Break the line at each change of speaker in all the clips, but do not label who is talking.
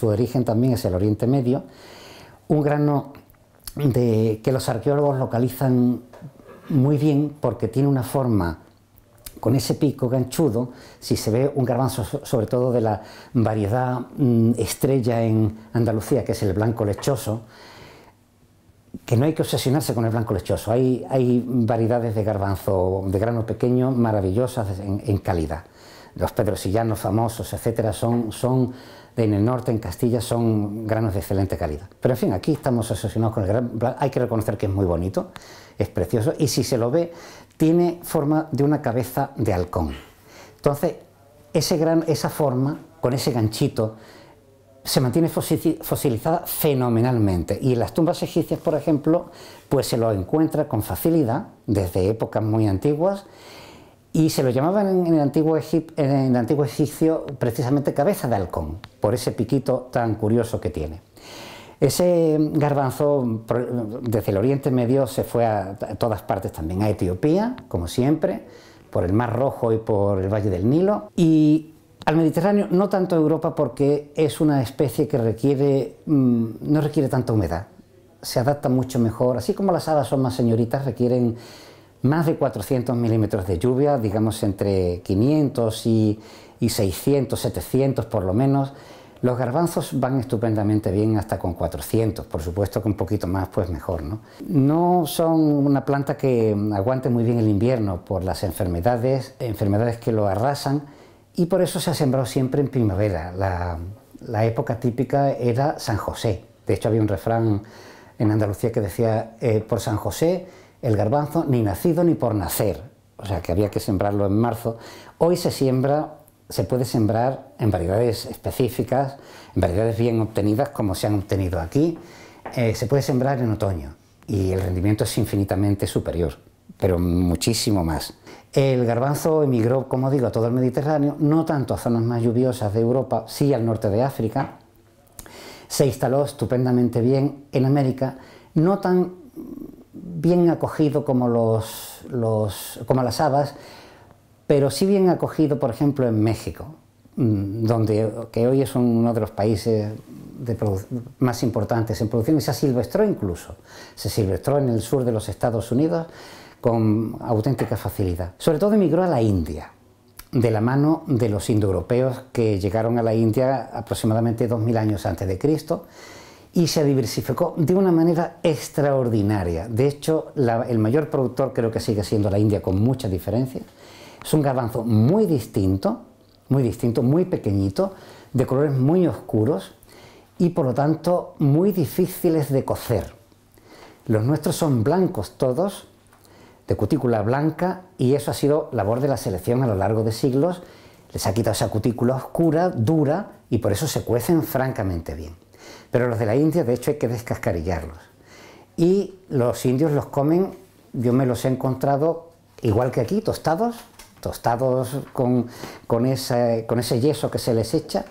su origen también es el Oriente Medio, un grano de, que los arqueólogos localizan muy bien porque tiene una forma con ese pico ganchudo, si se ve un garbanzo sobre todo de la variedad mm, estrella en Andalucía, que es el blanco lechoso, que no hay que obsesionarse con el blanco lechoso, hay, variedades de garbanzo, de grano pequeño, maravillosas en calidad los pedrosillanos famosos, etcétera, son, son en el norte, en Castilla, son granos de excelente calidad. Pero en fin, aquí estamos asociados con el gran Hay que reconocer que es muy bonito, es precioso, y si se lo ve, tiene forma de una cabeza de halcón. Entonces, ese gran, esa forma, con ese ganchito, se mantiene fosilizada fenomenalmente. Y las tumbas egipcias, por ejemplo, pues se lo encuentra con facilidad desde épocas muy antiguas y se lo llamaban en el, antiguo Egip, en el antiguo egipcio precisamente cabeza de halcón, por ese piquito tan curioso que tiene. Ese garbanzo desde el Oriente Medio se fue a todas partes también, a Etiopía, como siempre, por el Mar Rojo y por el Valle del Nilo, y al Mediterráneo, no tanto a Europa porque es una especie que requiere, mm, no requiere tanta humedad, se adapta mucho mejor, así como las hadas son más señoritas, requieren más de 400 milímetros de lluvia, digamos entre 500 y, 600, 700 por lo menos. Los garbanzos van estupendamente bien hasta con 400, por supuesto que un poquito más pues mejor, ¿no? No son una planta que aguante muy bien el invierno por las enfermedades, enfermedades que lo arrasan y por eso se ha sembrado siempre en primavera. La, época típica era San José. De hecho había un refrán en Andalucía que decía eh, por San José el garbanzo ni nacido ni por nacer, o sea que había que sembrarlo en marzo. Hoy se siembra, se puede sembrar en variedades específicas, en variedades bien obtenidas como se han obtenido aquí, eh, se puede sembrar en otoño y el rendimiento es infinitamente superior, pero muchísimo más. El garbanzo emigró, como digo, a todo el Mediterráneo, no tanto a zonas más lluviosas de Europa, sí al norte de África. Se instaló estupendamente bien en América, no tan bien acogido como, los, los, las habas, pero sí bien acogido, por ejemplo, en México, mm, donde, que hoy es uno de los países más importantes en producción y se silvestró incluso. Se silvestró en el sur de los Estados Unidos con auténtica facilidad. Sobre todo emigró a la India, de la mano de los indoeuropeos que llegaron a la India aproximadamente 2000 años antes de Cristo y se diversificó de una manera extraordinaria. De hecho, el mayor productor creo que sigue siendo la India con muchas diferencias... Es un garbanzo muy distinto, muy distinto, muy pequeñito, de colores muy oscuros y por lo tanto muy difíciles de cocer. Los nuestros son blancos todos, de cutícula blanca, y eso ha sido labor de la selección a lo largo de siglos. Les ha quitado esa cutícula oscura, dura, y por eso se cuecen francamente bien. Pero los de la India, de hecho, hay que descascarillarlos. Y los indios los comen, yo me los he encontrado igual que aquí, tostados, tostados con, ese, ese yeso que se les echa.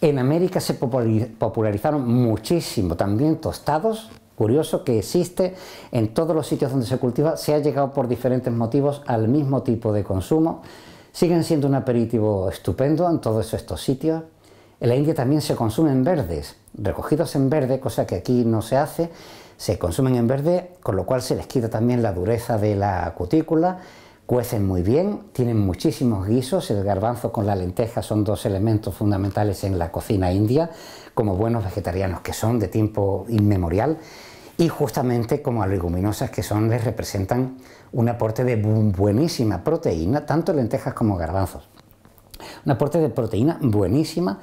En América se popularizaron muchísimo también tostados, curioso que existe en todos los sitios donde se cultiva, se ha llegado por diferentes motivos al mismo tipo de consumo. Siguen siendo un aperitivo estupendo en todos estos sitios, en la India también se consumen verdes, recogidos en verde, cosa que aquí no se hace, se consumen en verde, con lo cual se les quita también la dureza de la cutícula, cuecen muy bien, tienen muchísimos guisos, el garbanzo con la lenteja son dos elementos fundamentales en la cocina india, como buenos vegetarianos que son de tiempo inmemorial, y justamente como leguminosas que son les representan un aporte de buenísima proteína, tanto lentejas como garbanzos. Un aporte de proteína buenísima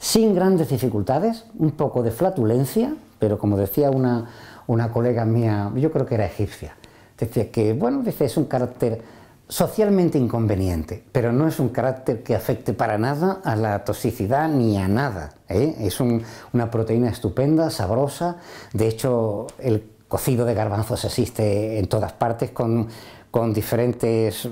sin grandes dificultades, un poco de flatulencia, pero como decía una, una colega mía, yo creo que era egipcia, decía que, bueno, es un carácter socialmente inconveniente, pero no es un carácter que afecte para nada a la toxicidad ni a nada. ¿eh? Es una proteína estupenda, sabrosa. De hecho, el cocido de garbanzos existe en todas partes con con diferentes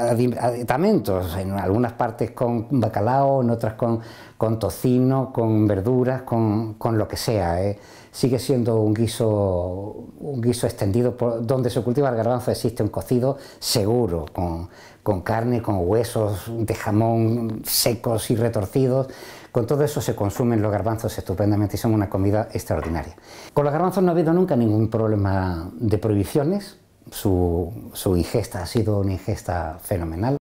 aditamentos, en algunas partes con bacalao, en otras con, tocino, con verduras, con, lo que sea. ¿eh? Sigue siendo un guiso, un guiso extendido, donde se cultiva el garbanzo existe un cocido seguro, con, con carne, con huesos de jamón secos y retorcidos. Con todo eso se consumen los garbanzos estupendamente y son una comida extraordinaria. Con los garbanzos no ha habido nunca ningún problema de prohibiciones su, su ingesta ha sido una ingesta fenomenal.